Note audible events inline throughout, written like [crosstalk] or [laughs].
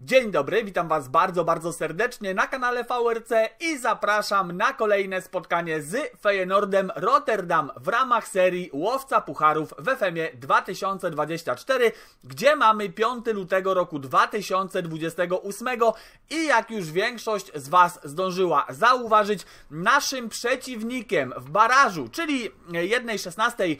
Dzień dobry, witam Was bardzo, bardzo serdecznie na kanale VRC i zapraszam na kolejne spotkanie z Feyenoordem Rotterdam w ramach serii Łowca Pucharów w fm 2024, gdzie mamy 5 lutego roku 2028 i jak już większość z Was zdążyła zauważyć, naszym przeciwnikiem w barażu, czyli 1.16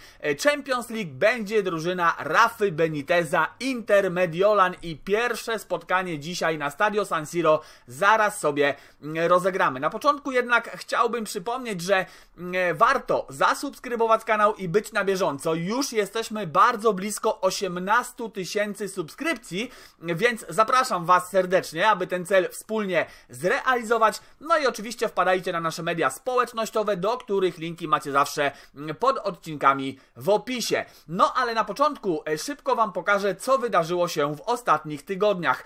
Champions League będzie drużyna Rafy Beniteza Inter Mediolan i pierwsze spotkanie spotkanie dzisiaj na Stadio San Siro zaraz sobie mm, rozegramy. Na początku jednak chciałbym przypomnieć, że mm, warto zasubskrybować kanał i być na bieżąco. Już jesteśmy bardzo blisko 18 tysięcy subskrypcji, więc zapraszam Was serdecznie, aby ten cel wspólnie zrealizować. No i oczywiście wpadajcie na nasze media społecznościowe, do których linki macie zawsze mm, pod odcinkami w opisie. No ale na początku e, szybko Wam pokażę, co wydarzyło się w ostatnich tygodniach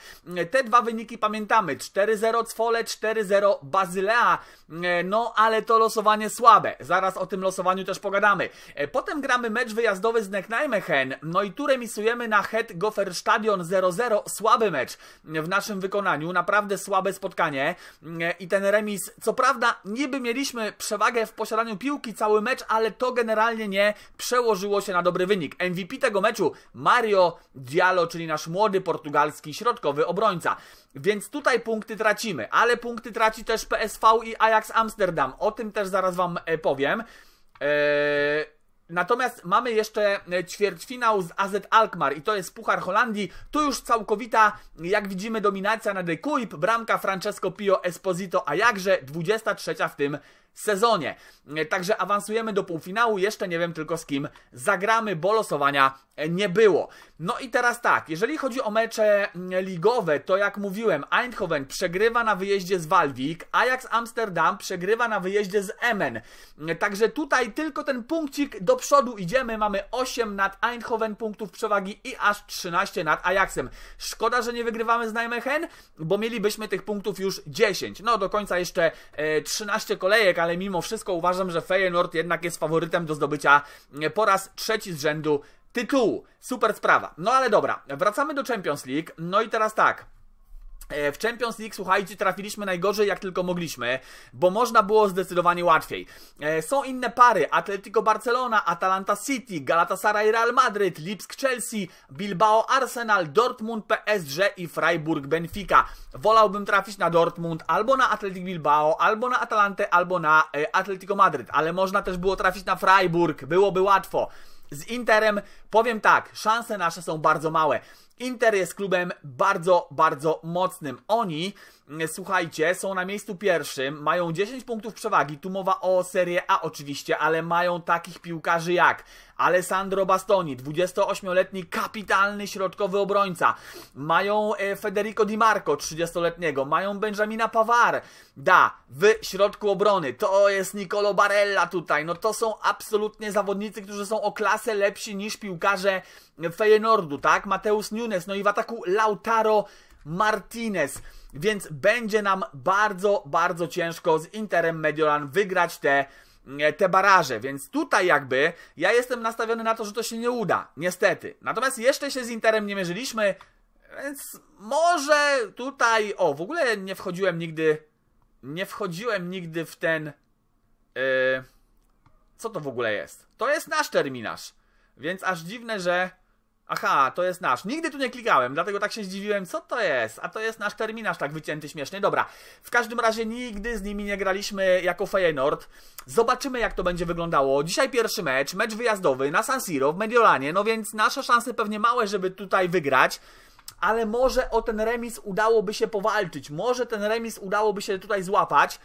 te dwa wyniki pamiętamy. 4-0 Cfole, 4-0 Bazylea. E, no, ale to losowanie słabe. Zaraz o tym losowaniu też pogadamy. E, potem gramy mecz wyjazdowy z Necknijmegen. No i tu remisujemy na Het Stadion 0-0. Słaby mecz w naszym wykonaniu. Naprawdę słabe spotkanie. E, I ten remis, co prawda, niby mieliśmy przewagę w posiadaniu piłki cały mecz, ale to generalnie nie przełożyło się na dobry wynik. MVP tego meczu Mario Diallo, czyli nasz młody portugalski środkowy obrońca obrońca. Więc tutaj punkty tracimy, ale punkty traci też PSV i Ajax Amsterdam. O tym też zaraz Wam e, powiem. E, natomiast mamy jeszcze e, ćwierćfinał z AZ Alkmaar i to jest Puchar Holandii. Tu już całkowita, jak widzimy, dominacja na De Kuip, bramka Francesco Pio Esposito, a jakże 23 w tym sezonie. E, także awansujemy do półfinału, jeszcze nie wiem tylko z kim zagramy, bo losowania e, nie było. No i teraz tak, jeżeli chodzi o mecze mm, ligowe, to jak mówiłem, Eindhoven przegrywa na wyjeździe z Walwik, Ajax Amsterdam przegrywa na wyjeździe z Emen. E, także tutaj tylko ten punkcik do przodu idziemy, mamy 8 nad Eindhoven punktów przewagi i aż 13 nad Ajaxem. Szkoda, że nie wygrywamy z Nijmegen, bo mielibyśmy tych punktów już 10. No do końca jeszcze 13 kolejek, ale mimo wszystko uważam, że Feyenoord jednak jest faworytem do zdobycia e, po raz trzeci z rzędu tytułu. Super sprawa. No ale dobra, wracamy do Champions League. No i teraz tak. E, w Champions League, słuchajcie, trafiliśmy najgorzej jak tylko mogliśmy, bo można było zdecydowanie łatwiej. E, są inne pary, Atletico Barcelona, Atalanta City, Galatasaray Real Madrid, Lipsk Chelsea, Bilbao Arsenal, Dortmund PSG i Freiburg Benfica. Wolałbym trafić na Dortmund, albo na Atletic Bilbao, albo na Atalantę, albo na e, Atletico Madryt, ale można też było trafić na Freiburg, byłoby łatwo. Z Interem powiem tak, szanse nasze są bardzo małe. Inter jest klubem bardzo, bardzo mocnym. Oni Mm, słuchajcie, są na miejscu pierwszym, mają 10 punktów przewagi, tu mowa o Serie A oczywiście, ale mają takich piłkarzy jak Alessandro Bastoni, 28-letni kapitalny środkowy obrońca, mają e, Federico Di Marco, 30-letniego, mają Benjamina Pavar. da, w środku obrony, to jest Nicolo Barella tutaj, no to są absolutnie zawodnicy, którzy są o klasę lepsi niż piłkarze Feyenoordu, tak, Mateusz Nunes, no i w ataku Lautaro Martinez. Więc będzie nam bardzo, bardzo ciężko z Interem Mediolan wygrać te mm, te baraże, więc tutaj jakby ja jestem nastawiony na to, że to się nie uda, niestety. Natomiast jeszcze się z Interem nie mierzyliśmy, więc może tutaj, o w ogóle nie wchodziłem nigdy, nie wchodziłem nigdy w ten, yy... co to w ogóle jest? To jest nasz terminarz, więc aż dziwne, że Aha, to jest nasz. Nigdy tu nie klikałem, dlatego tak się zdziwiłem, co to jest. A to jest nasz terminarz tak wycięty, śmieszny. Dobra, w każdym razie nigdy z nimi nie graliśmy jako Feyenoord. Zobaczymy, jak to będzie wyglądało. Dzisiaj pierwszy mecz, mecz wyjazdowy na San Siro w Mediolanie, no więc nasze szanse pewnie małe, żeby tutaj wygrać ale może o ten remis udałoby się powalczyć, może ten remis udałoby się tutaj złapać,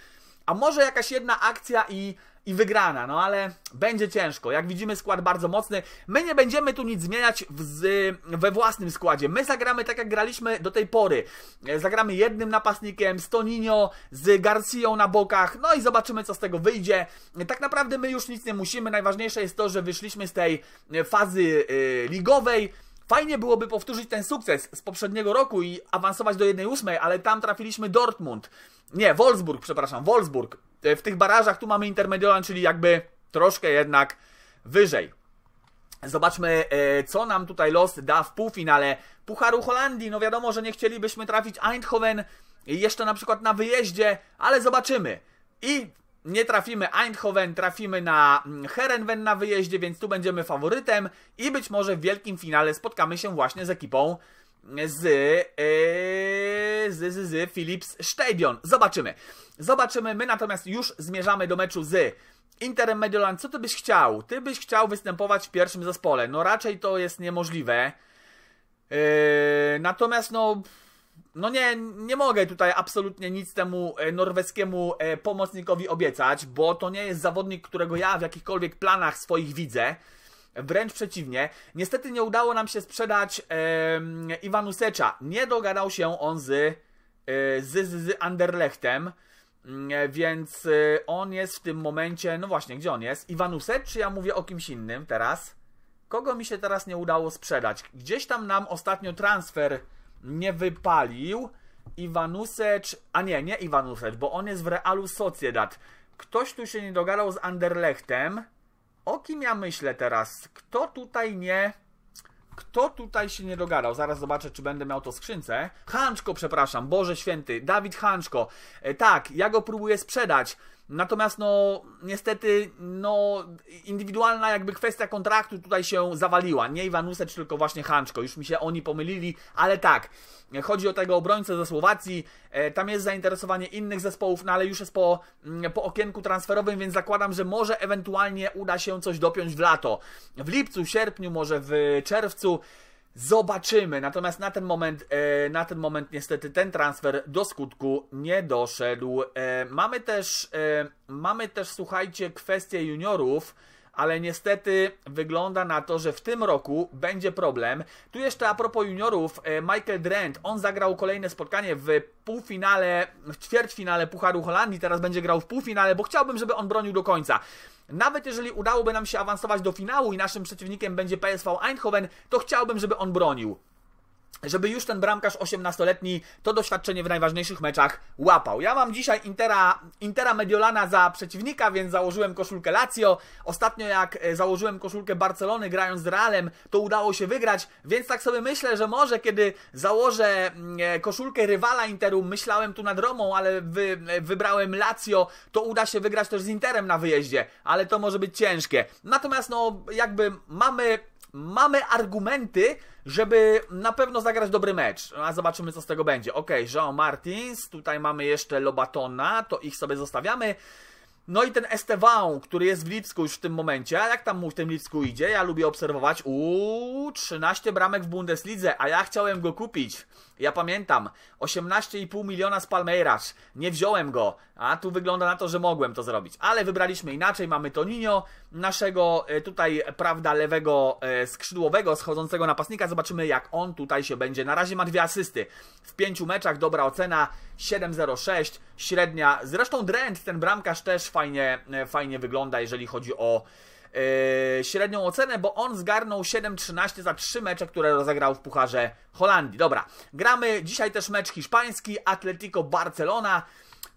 a może jakaś jedna akcja i i wygrana, no ale będzie ciężko. Jak widzimy skład bardzo mocny. My nie będziemy tu nic zmieniać w, we własnym składzie. My zagramy tak jak graliśmy do tej pory. E, zagramy jednym napastnikiem, z Toninio, z Garcją na bokach, no i zobaczymy co z tego wyjdzie. E, tak naprawdę my już nic nie musimy. Najważniejsze jest to, że wyszliśmy z tej e, fazy ligowej. Fajnie byłoby powtórzyć ten sukces z poprzedniego roku i awansować do 1-8, ale tam trafiliśmy Dortmund. Nie, Wolfsburg, przepraszam, Wolfsburg. E, w tych barażach tu mamy Intermediolan, czyli jakby troszkę jednak wyżej. Zobaczmy, e, co nam tutaj los da w półfinale Pucharu Holandii. No wiadomo, że nie chcielibyśmy trafić Eindhoven jeszcze na przykład na wyjeździe, ale zobaczymy. I nie trafimy Eindhoven, trafimy na mm, Herenven na wyjeździe, więc tu będziemy faworytem i być może w wielkim finale spotkamy się właśnie z ekipą z, e, z, z, z Philips Stadion. Zobaczymy. Zobaczymy. My natomiast już zmierzamy do meczu z Interem Mediolan. Co ty byś chciał? Ty byś chciał występować w pierwszym zespole. No raczej to jest niemożliwe. E, natomiast no... No nie, nie mogę tutaj absolutnie nic temu e, norweskiemu e, pomocnikowi obiecać, bo to nie jest zawodnik, którego ja w jakichkolwiek planach swoich widzę. Wręcz przeciwnie, niestety nie udało nam się sprzedać e, Nie dogadał się on z, e, z, z, z Anderlechtem, mm, e, więc on jest w tym momencie, no właśnie, gdzie on jest? Iwanusecz, czy ja mówię o kimś innym teraz? Kogo mi się teraz nie udało sprzedać? Gdzieś tam nam ostatnio transfer nie wypalił. Iwanusecz, a nie, nie Iwanusecz, bo on jest w Realu Sociedad. Ktoś tu się nie dogadał z Anderlechtem o kim ja myślę teraz? Kto tutaj nie... Kto tutaj się nie dogadał? Zaraz zobaczę, czy będę miał to skrzynce. Hanczko, przepraszam, Boże Święty, Dawid Hanczko. E, tak, ja go próbuję sprzedać. Natomiast no, niestety, no, indywidualna jakby kwestia kontraktu tutaj się zawaliła. Nie Iwanusecz, tylko właśnie Hanczko. Już mi się oni pomylili, ale tak. Chodzi o tego obrońcę ze Słowacji. E, tam jest zainteresowanie innych zespołów, no ale już jest po, mm, po okienku transferowym, więc zakładam, że może ewentualnie uda się coś dopiąć w lato. W lipcu, sierpniu, może w czerwcu. Zobaczymy. Natomiast na ten moment, e, na ten moment niestety ten transfer do skutku nie doszedł. E, mamy też, e, mamy też słuchajcie, kwestię juniorów ale niestety wygląda na to, że w tym roku będzie problem. Tu jeszcze a propos juniorów, Michael Drent, on zagrał kolejne spotkanie w półfinale, w ćwierćfinale Pucharu Holandii, teraz będzie grał w półfinale, bo chciałbym, żeby on bronił do końca. Nawet jeżeli udałoby nam się awansować do finału i naszym przeciwnikiem będzie PSV Eindhoven, to chciałbym, żeby on bronił żeby już ten bramkarz 18-letni to doświadczenie w najważniejszych meczach łapał. Ja mam dzisiaj Intera, Intera Mediolana za przeciwnika, więc założyłem koszulkę Lazio. Ostatnio jak e, założyłem koszulkę Barcelony grając z Realem, to udało się wygrać, więc tak sobie myślę, że może kiedy założę mm, e, koszulkę rywala Interu, myślałem tu nad Romą, ale wy, e, wybrałem Lazio, to uda się wygrać też z Interem na wyjeździe, ale to może być ciężkie. Natomiast no jakby mamy mamy argumenty, żeby na pewno zagrać dobry mecz. A zobaczymy, co z tego będzie. Ok, Jean Martins, tutaj mamy jeszcze Lobatona, to ich sobie zostawiamy. No i ten Estevão, który jest w Lipsku już w tym momencie. A jak tam mu w tym Lipsku idzie? Ja lubię obserwować. Uuu, 13 bramek w Bundeslidze, a ja chciałem go kupić. Ja pamiętam, 18,5 miliona z Palmeiras, nie wziąłem go, a tu wygląda na to, że mogłem to zrobić. Ale wybraliśmy inaczej, mamy Toninho, naszego e, tutaj, prawda, lewego e, skrzydłowego, schodzącego napastnika. Zobaczymy, jak on tutaj się będzie. Na razie ma dwie asysty. W pięciu meczach dobra ocena, 7,06, średnia. Zresztą Drent, ten bramkarz też fajnie, e, fajnie wygląda, jeżeli chodzi o E, średnią ocenę, bo on zgarnął 7-13 za trzy mecze, które rozegrał w Pucharze Holandii. Dobra, gramy dzisiaj też mecz hiszpański, Atletico Barcelona.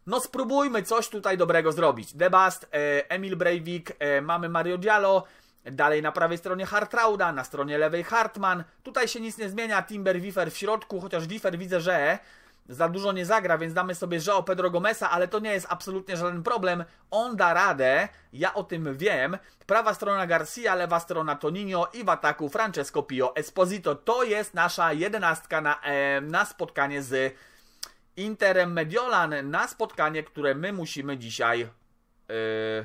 No spróbujmy coś tutaj dobrego zrobić. Debast, e, Emil Breivik, e, mamy Mario Diallo, Dalej na prawej stronie Hartrauda, na stronie lewej Hartman. Tutaj się nic nie zmienia, Timber Wiffer w środku, chociaż Wiffer widzę, że za dużo nie zagra, więc damy sobie o Pedro Gomesa, ale to nie jest absolutnie żaden problem. On da radę, ja o tym wiem. Prawa strona Garcia, lewa strona Toninho i w ataku Francesco Pio Esposito. To jest nasza jedenastka na, e, na spotkanie z Interem Mediolan, na spotkanie, które my musimy dzisiaj... E,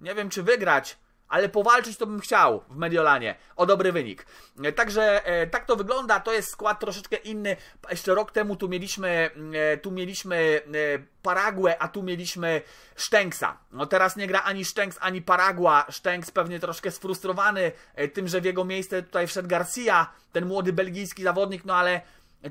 nie wiem, czy wygrać ale powalczyć to bym chciał w Mediolanie o dobry wynik. E, także e, tak to wygląda, to jest skład troszeczkę inny. Jeszcze rok temu tu mieliśmy, mm, e, tu mieliśmy Paragłę, a tu mieliśmy Sztęksa. No teraz nie gra ani Sztęks, ani Paragła. Sztęks pewnie troszkę sfrustrowany tym, że w jego miejsce tutaj wszedł Garcia, ten młody belgijski zawodnik, no ale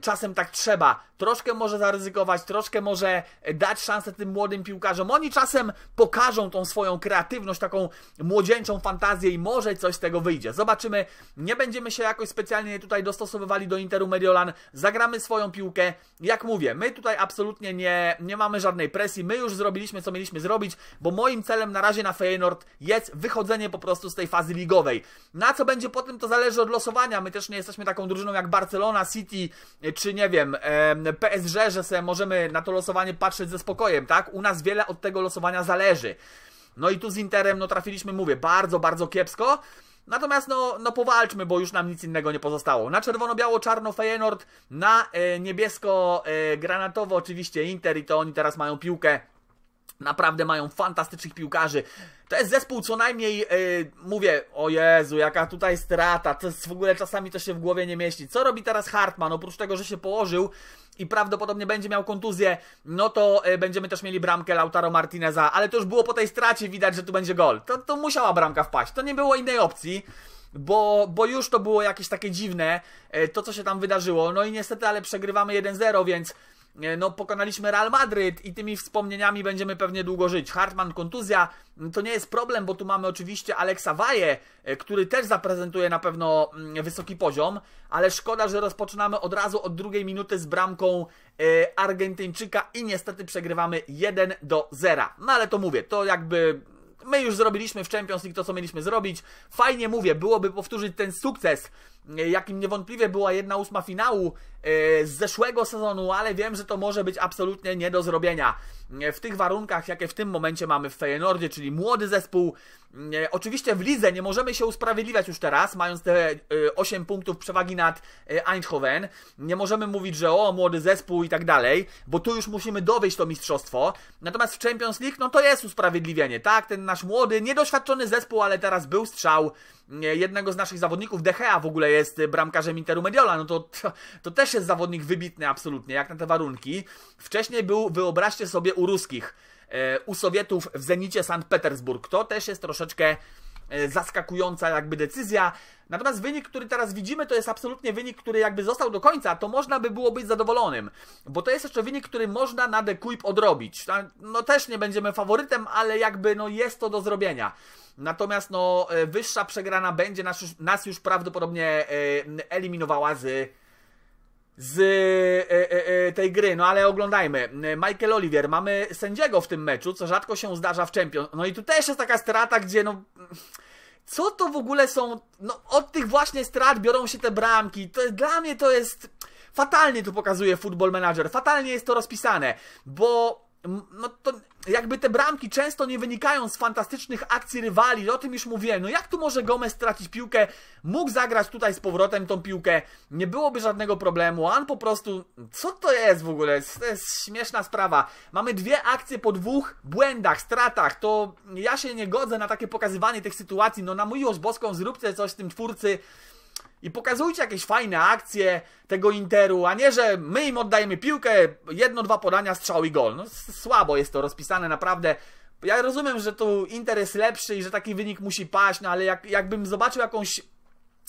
Czasem tak trzeba. Troszkę może zaryzykować, troszkę może e, dać szansę tym młodym piłkarzom. Oni czasem pokażą tą swoją kreatywność, taką młodzieńczą fantazję i może coś z tego wyjdzie. Zobaczymy. Nie będziemy się jakoś specjalnie tutaj dostosowywali do Interu Mediolan. Zagramy swoją piłkę. Jak mówię, my tutaj absolutnie nie, nie mamy żadnej presji. My już zrobiliśmy, co mieliśmy zrobić, bo moim celem na razie na Feyenoord jest wychodzenie po prostu z tej fazy ligowej. Na co będzie potem, to zależy od losowania. My też nie jesteśmy taką drużyną jak Barcelona, City, E, czy nie wiem, PSG, że sobie możemy na to losowanie patrzeć ze spokojem, tak? U nas wiele od tego losowania zależy. No i tu z Interem, no trafiliśmy, mówię, bardzo, bardzo kiepsko. Natomiast no, no powalczmy, bo już nam nic innego nie pozostało. Na czerwono-biało, czarno Feyenoord, na e, niebiesko-granatowo e, oczywiście Inter i to oni teraz mają piłkę Naprawdę mają fantastycznych piłkarzy. To jest zespół co najmniej, yy, mówię, o Jezu, jaka tutaj strata, to jest, w ogóle czasami to się w głowie nie mieści. Co robi teraz Hartman? Oprócz tego, że się położył i prawdopodobnie będzie miał kontuzję, no to yy, będziemy też mieli bramkę Lautaro Martineza, ale to już było po tej stracie, widać, że tu będzie gol. To, to musiała bramka wpaść, to nie było innej opcji bo, bo już to było jakieś takie dziwne, e, to co się tam wydarzyło. No i niestety, ale przegrywamy 1-0, więc E, no pokonaliśmy Real Madryt i tymi wspomnieniami będziemy pewnie długo żyć. Hartman kontuzja, mm, to nie jest problem, bo tu mamy oczywiście Aleksa Waje, e, który też zaprezentuje na pewno mm, wysoki poziom, ale szkoda, że rozpoczynamy od razu od drugiej minuty z bramką e, Argentyńczyka i niestety przegrywamy 1 do 0. No ale to mówię, to jakby my już zrobiliśmy w Champions League to, co mieliśmy zrobić. Fajnie mówię, byłoby powtórzyć ten sukces jakim niewątpliwie była jedna ósma finału e, z zeszłego sezonu, ale wiem, że to może być absolutnie nie do zrobienia. E, w tych warunkach, jakie w tym momencie mamy w Feyenoordzie, czyli młody zespół, e, oczywiście w lidze nie możemy się usprawiedliwiać już teraz, mając te 8 punktów przewagi nad Eindhoven. Nie możemy mówić, że o, młody zespół i tak dalej, bo tu już musimy dowieść to mistrzostwo. Natomiast w Champions League, no to jest usprawiedliwienie, tak? Ten nasz młody, niedoświadczony zespół, ale teraz był strzał jednego z naszych zawodników, Dechea w ogóle jest bramkarzem Interu Mediola, no to, to, to, też jest zawodnik wybitny absolutnie, jak na te warunki. Wcześniej był, wyobraźcie sobie, u ruskich, e, u Sowietów w Zenicie Sankt Petersburg. To też jest troszeczkę E, zaskakująca jakby decyzja. Natomiast wynik, który teraz widzimy, to jest absolutnie wynik, który jakby został do końca, to można by było być zadowolonym, bo to jest jeszcze wynik, który można na The Quip odrobić. No też nie będziemy faworytem, ale jakby no jest to do zrobienia. Natomiast no e, wyższa przegrana będzie nas już, nas już prawdopodobnie e, eliminowała z z tej gry, no ale oglądajmy. Michael Oliver, mamy sędziego w tym meczu, co rzadko się zdarza w Champions. No i tu też jest taka strata, gdzie no... Co to w ogóle są... No od tych właśnie strat biorą się te bramki. To dla mnie to jest... Fatalnie tu pokazuje Football Manager, fatalnie jest to rozpisane, bo no to jakby te bramki często nie wynikają z fantastycznych akcji rywali, o tym już mówiłem. No jak tu może Gomez stracić piłkę? Mógł zagrać tutaj z powrotem tą piłkę, nie byłoby żadnego problemu. On po prostu, co to jest w ogóle? To jest śmieszna sprawa. Mamy dwie akcje po dwóch błędach, stratach. To ja się nie godzę na takie pokazywanie tych sytuacji. No na mój już boską, zróbcie coś z tym twórcy. I pokazujcie jakieś fajne akcje tego Interu, a nie, że my im oddajemy piłkę, jedno, dwa podania, strzał i gol. No słabo jest to rozpisane, naprawdę. Ja rozumiem, że tu Inter jest lepszy i że taki wynik musi paść, no ale jak, jakbym zobaczył jakąś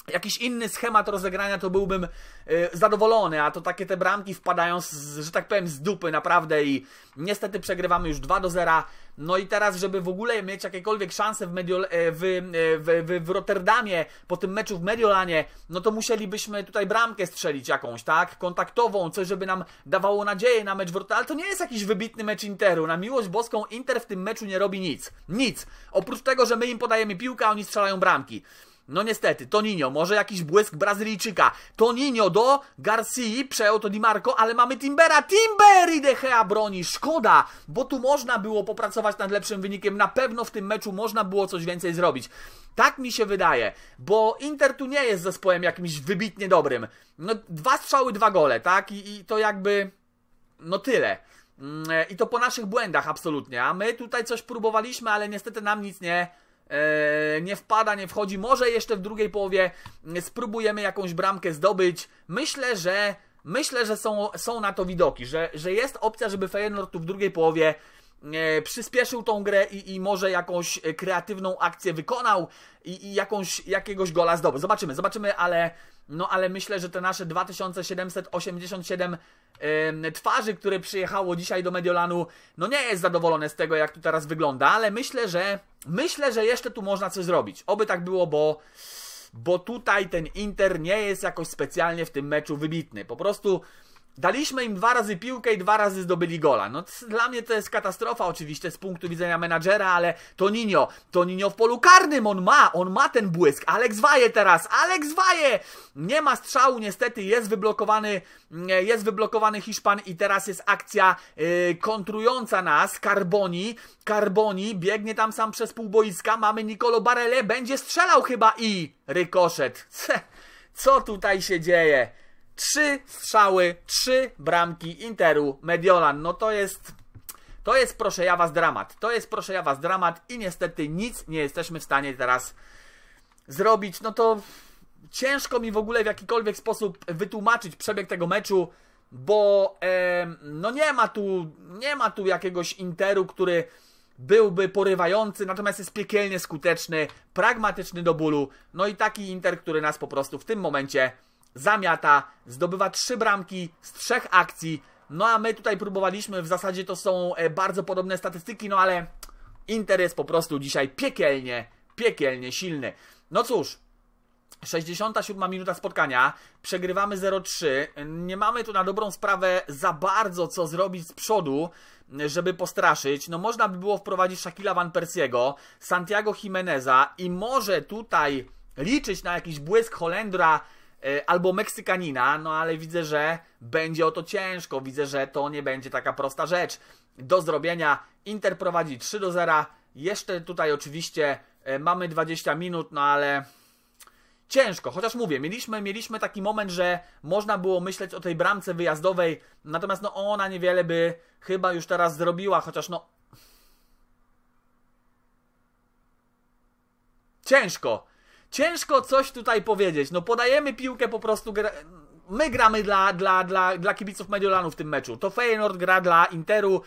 jakiś inny schemat rozegrania, to byłbym y, zadowolony, a to takie te bramki wpadają, z, że tak powiem, z dupy naprawdę i niestety przegrywamy już 2 do 0. No i teraz, żeby w ogóle mieć jakiekolwiek szanse w, Mediol e, w, e, w, w, w Rotterdamie, po tym meczu w Mediolanie, no to musielibyśmy tutaj bramkę strzelić jakąś, tak? Kontaktową, coś, żeby nam dawało nadzieję na mecz w Rotterdamie. Ale to nie jest jakiś wybitny mecz Interu. Na miłość boską Inter w tym meczu nie robi nic. Nic. Oprócz tego, że my im podajemy piłkę, a oni strzelają bramki. No niestety, Toninho, może jakiś błysk Brazylijczyka. Toninho do Garcia, przejął to Di Marco, ale mamy Timbera. Timber i De Gea broni, szkoda, bo tu można było popracować nad lepszym wynikiem. Na pewno w tym meczu można było coś więcej zrobić. Tak mi się wydaje, bo Inter tu nie jest zespołem jakimś wybitnie dobrym. No, dwa strzały, dwa gole, tak? I, i to jakby... no tyle. Mm, e, I to po naszych błędach absolutnie, a my tutaj coś próbowaliśmy, ale niestety nam nic nie E, nie wpada, nie wchodzi. Może jeszcze w drugiej połowie spróbujemy jakąś bramkę zdobyć. Myślę, że myślę, że są, są na to widoki, że, że jest opcja, żeby Feyenoord tu w drugiej połowie E, przyspieszył tą grę i, i może jakąś kreatywną akcję wykonał i, i jakąś, jakiegoś gola zdobył. Zobaczymy, zobaczymy, ale, no, ale myślę, że te nasze 2787 twarzy, które przyjechało dzisiaj do Mediolanu, no nie jest zadowolone z tego, jak tu teraz wygląda, ale myślę, że myślę, że jeszcze tu można coś zrobić. Oby tak było, bo bo tutaj ten Inter nie jest jakoś specjalnie w tym meczu wybitny. Po prostu Daliśmy im dwa razy piłkę i dwa razy zdobyli gola. No dla mnie to jest katastrofa oczywiście z punktu widzenia menadżera, ale to Toninio, Toninio w polu karnym, on ma, on ma ten błysk. Alex Waje teraz, Alex Waje! Nie ma strzału niestety, jest wyblokowany, mm, jest wyblokowany Hiszpan i teraz jest akcja yy, kontrująca nas, Carboni, Carboni biegnie tam sam przez pół boiska, mamy Nicolo Barele, będzie strzelał chyba i rykoszet. [laughs] Co tutaj się dzieje? Trzy strzały, trzy bramki Interu Mediolan. No to jest to jest proszę ja was dramat. To jest proszę ja was dramat i niestety nic nie jesteśmy w stanie teraz zrobić. No to ciężko mi w ogóle w jakikolwiek sposób wytłumaczyć przebieg tego meczu, bo e, no nie ma tu nie ma tu jakiegoś Interu, który byłby porywający, natomiast jest piekielnie skuteczny, pragmatyczny do bólu. No i taki Inter, który nas po prostu w tym momencie zamiata, zdobywa trzy bramki z trzech akcji. No a my tutaj próbowaliśmy, w zasadzie to są e, bardzo podobne statystyki, no ale Inter jest po prostu dzisiaj piekielnie, piekielnie silny. No cóż, 67 minuta spotkania, przegrywamy 0-3, nie mamy tu na dobrą sprawę za bardzo co zrobić z przodu, żeby postraszyć. No można by było wprowadzić Shakila Van Persiego, Santiago Jimeneza i może tutaj liczyć na jakiś błysk Holendra, E, albo Meksykanina, no ale widzę, że będzie o to ciężko, widzę, że to nie będzie taka prosta rzecz. Do zrobienia Inter prowadzi 3 do 0, jeszcze tutaj oczywiście e, mamy 20 minut, no ale ciężko, chociaż mówię, mieliśmy, mieliśmy taki moment, że można było myśleć o tej bramce wyjazdowej, natomiast no ona niewiele by chyba już teraz zrobiła, chociaż no ciężko ciężko coś tutaj powiedzieć. No podajemy piłkę po prostu... Gra... My gramy dla, dla, dla, dla kibiców Mediolanu w tym meczu. To Feyenoord gra dla Interu.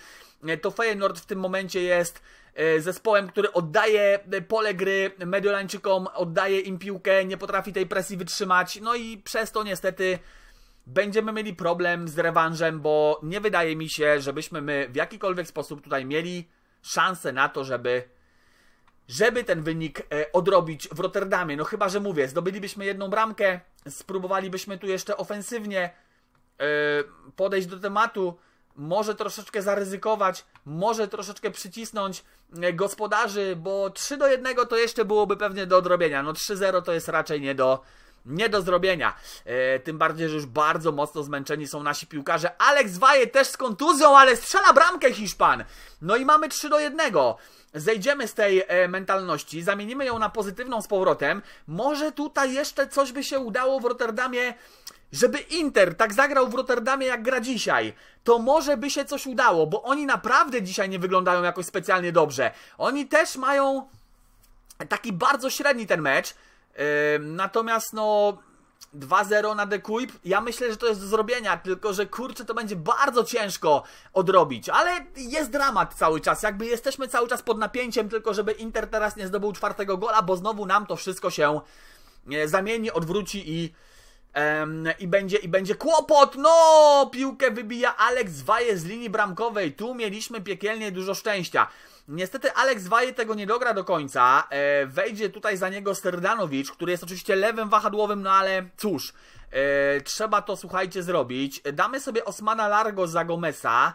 E, to Feyenoord w tym momencie jest e, zespołem, który oddaje e, pole gry Mediolańczykom, oddaje im piłkę, nie potrafi tej presji wytrzymać. No i przez to niestety będziemy mieli problem z rewanżem, bo nie wydaje mi się, żebyśmy my w jakikolwiek sposób tutaj mieli szansę na to, żeby żeby ten wynik e, odrobić w Rotterdamie. No chyba, że mówię, zdobylibyśmy jedną bramkę, spróbowalibyśmy tu jeszcze ofensywnie e, podejść do tematu, może troszeczkę zaryzykować, może troszeczkę przycisnąć e, gospodarzy, bo 3 do 1 to jeszcze byłoby pewnie do odrobienia. No 3-0 to jest raczej nie do, nie do zrobienia. E, tym bardziej, że już bardzo mocno zmęczeni są nasi piłkarze. Alex Waje też z kontuzją, ale strzela bramkę Hiszpan. No i mamy 3 do 1 zejdziemy z tej e, mentalności, zamienimy ją na pozytywną z powrotem, może tutaj jeszcze coś by się udało w Rotterdamie, żeby Inter tak zagrał w Rotterdamie jak gra dzisiaj. To może by się coś udało, bo oni naprawdę dzisiaj nie wyglądają jakoś specjalnie dobrze. Oni też mają taki bardzo średni ten mecz. natomiast no 2-0 na Dekuip. Ja myślę, że to jest do zrobienia, tylko że kurczę, to będzie bardzo ciężko odrobić. Ale jest dramat cały czas, jakby jesteśmy cały czas pod napięciem, tylko żeby Inter teraz nie zdobył czwartego gola, bo znowu nam to wszystko się e, zamieni, odwróci i Um, I będzie, I będzie kłopot! No! Piłkę wybija Alex Waje z linii bramkowej. Tu mieliśmy piekielnie dużo szczęścia. Niestety Alex Waje tego nie dogra do końca. E, wejdzie tutaj za niego Serdanowicz, który jest oczywiście lewym wahadłowym, no ale cóż. E, trzeba to, słuchajcie, zrobić. Damy sobie Osmana Largo za Gomesa.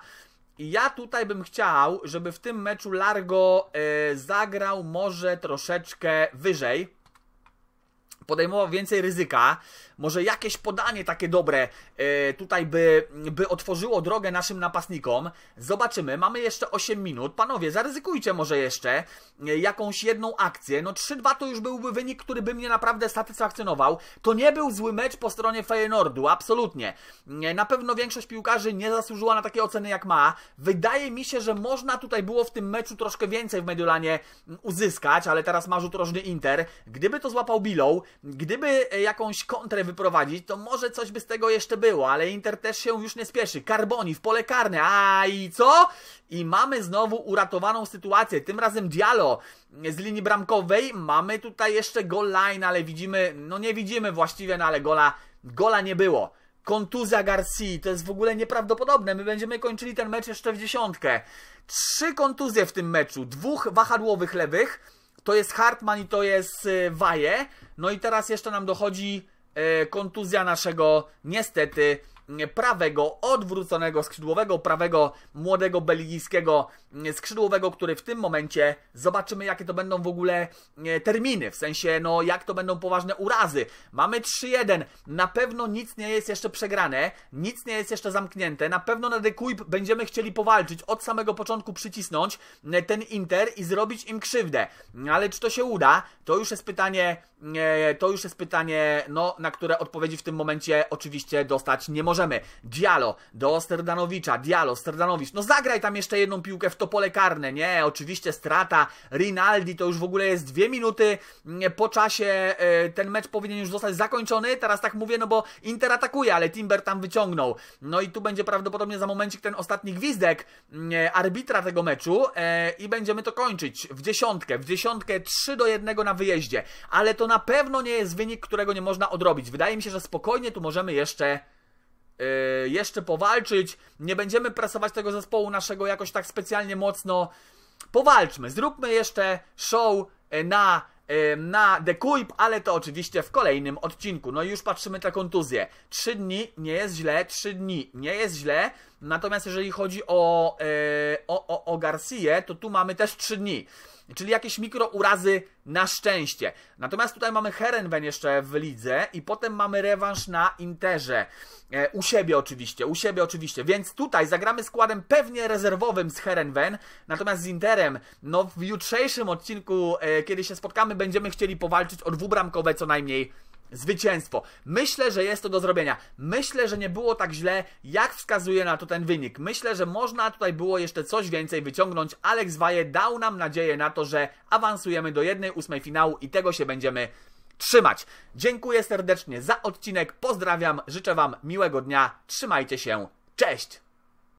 Ja tutaj bym chciał, żeby w tym meczu Largo e, zagrał może troszeczkę wyżej. Podejmował więcej ryzyka może jakieś podanie takie dobre e, tutaj by, by otworzyło drogę naszym napastnikom. Zobaczymy, mamy jeszcze 8 minut. Panowie, zaryzykujcie może jeszcze e, jakąś jedną akcję. No 3-2 to już byłby wynik, który by mnie naprawdę satysfakcjonował. To nie był zły mecz po stronie Feyenoordu, absolutnie. Na pewno większość piłkarzy nie zasłużyła na takie oceny jak ma. Wydaje mi się, że można tutaj było w tym meczu troszkę więcej w Mediolanie mm, uzyskać, ale teraz ma rzut rożny Inter. Gdyby to złapał Bilą, gdyby e, jakąś kontrę wyprowadzić, to może coś by z tego jeszcze było, ale Inter też się już nie spieszy. Carboni w pole karne, a i co? I mamy znowu uratowaną sytuację, tym razem Diallo z linii bramkowej. Mamy tutaj jeszcze goal line, ale widzimy, no nie widzimy właściwie, no ale gola, gola nie było. Kontuzja Garcia, to jest w ogóle nieprawdopodobne. My będziemy kończyli ten mecz jeszcze w dziesiątkę. Trzy kontuzje w tym meczu, dwóch wahadłowych lewych, to jest Hartman i to jest Waje. Y, no i teraz jeszcze nam dochodzi E, kontuzja naszego niestety prawego, odwróconego skrzydłowego, prawego, młodego belgijskiego mm, skrzydłowego, który w tym momencie zobaczymy, jakie to będą w ogóle e, terminy, w sensie, no, jak to będą poważne urazy. Mamy 3-1, na pewno nic nie jest jeszcze przegrane, nic nie jest jeszcze zamknięte, na pewno na Dekuip będziemy chcieli powalczyć, od samego początku przycisnąć e, ten Inter i zrobić im krzywdę. Ale czy to się uda? To już jest pytanie, e, to już jest pytanie, no, na które odpowiedzi w tym momencie oczywiście dostać nie możemy możemy. Dialo do Sterdanowicza Dialo, Sterdanowicz, no zagraj tam jeszcze jedną piłkę w to pole karne, nie, oczywiście strata, Rinaldi to już w ogóle jest dwie minuty mm, po czasie, e, ten mecz powinien już zostać zakończony, teraz tak mówię, no bo Inter atakuje, ale Timber tam wyciągnął, no i tu będzie prawdopodobnie za momencik ten ostatni gwizdek mm, e, arbitra tego meczu e, i będziemy to kończyć w dziesiątkę, w dziesiątkę 3 do 1 na wyjeździe, ale to na pewno nie jest wynik, którego nie można odrobić, wydaje mi się, że spokojnie tu możemy jeszcze Y, jeszcze powalczyć. Nie będziemy prasować tego zespołu naszego jakoś tak specjalnie mocno. Powalczmy, zróbmy jeszcze show y, na y, na The ale to oczywiście w kolejnym odcinku. No i już patrzymy na kontuzję. Trzy dni nie jest źle, trzy dni nie jest źle. Natomiast jeżeli chodzi o, o, o, o Garcia, to tu mamy też trzy dni czyli jakieś mikrourazy na szczęście. Natomiast tutaj mamy Herenwen jeszcze w lidze i potem mamy rewanż na Interze. E, u siebie oczywiście, u siebie oczywiście. Więc tutaj zagramy składem pewnie rezerwowym z Herenwen, natomiast z Interem, no w jutrzejszym odcinku, e, kiedy się spotkamy, będziemy chcieli powalczyć o dwubramkowe co najmniej zwycięstwo. Myślę, że jest to do zrobienia. Myślę, że nie było tak źle, jak wskazuje na to ten wynik. Myślę, że można tutaj było jeszcze coś więcej wyciągnąć. Alex Waje dał nam nadzieję na to, że awansujemy do jednej ósmej finału i tego się będziemy trzymać. Dziękuję serdecznie za odcinek, pozdrawiam, życzę Wam miłego dnia, trzymajcie się, cześć!